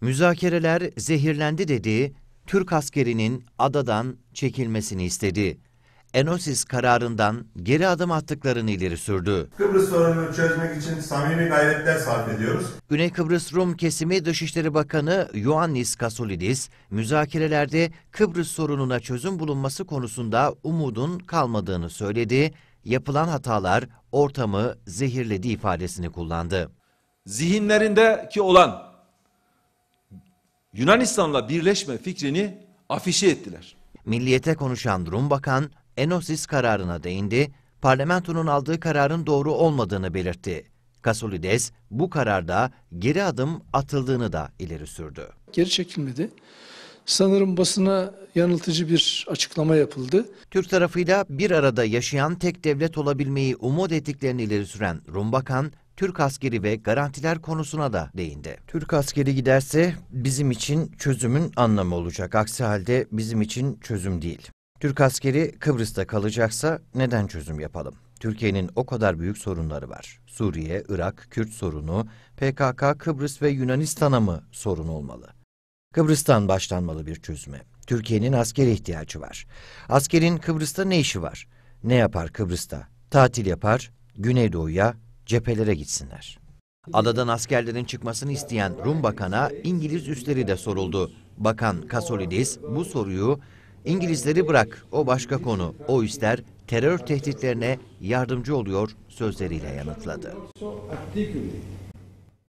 müzakereler zehirlendi dedi. Türk askerinin adadan çekilmesini istedi. Enosis kararından geri adım attıklarını ileri sürdü. Kıbrıs sorununu çözmek için samimi gayretler sarf ediyoruz. Güney Kıbrıs Rum kesimi Dışişleri Bakanı Ioannis Kasolidis, müzakerelerde Kıbrıs sorununa çözüm bulunması konusunda umudun kalmadığını söyledi, yapılan hatalar ortamı zehirledi ifadesini kullandı. Zihinlerindeki olan Yunanistan'la birleşme fikrini afişe ettiler. Milliyete konuşan Rum Bakan Enosis kararına değindi, parlamentonun aldığı kararın doğru olmadığını belirtti. Kasolides bu kararda geri adım atıldığını da ileri sürdü. Geri çekilmedi. Sanırım basına yanıltıcı bir açıklama yapıldı. Türk tarafıyla bir arada yaşayan tek devlet olabilmeyi umut ettiklerini ileri süren Rum Bakan, Türk askeri ve garantiler konusuna da değindi. Türk askeri giderse bizim için çözümün anlamı olacak. Aksi halde bizim için çözüm değil. Türk askeri Kıbrıs'ta kalacaksa neden çözüm yapalım? Türkiye'nin o kadar büyük sorunları var. Suriye, Irak, Kürt sorunu, PKK, Kıbrıs ve Yunanistan'a mı sorun olmalı? Kıbrıs'tan başlanmalı bir çözüme. Türkiye'nin askeri ihtiyacı var. Askerin Kıbrıs'ta ne işi var? Ne yapar Kıbrıs'ta? Tatil yapar, Güneydoğu'ya, cephelere gitsinler. Adadan askerlerin çıkmasını isteyen Rum bakana İngiliz üsleri de soruldu. Bakan Kasolidis bu soruyu İngilizleri bırak o başka konu o üsler terör tehditlerine yardımcı oluyor sözleriyle yanıtladı.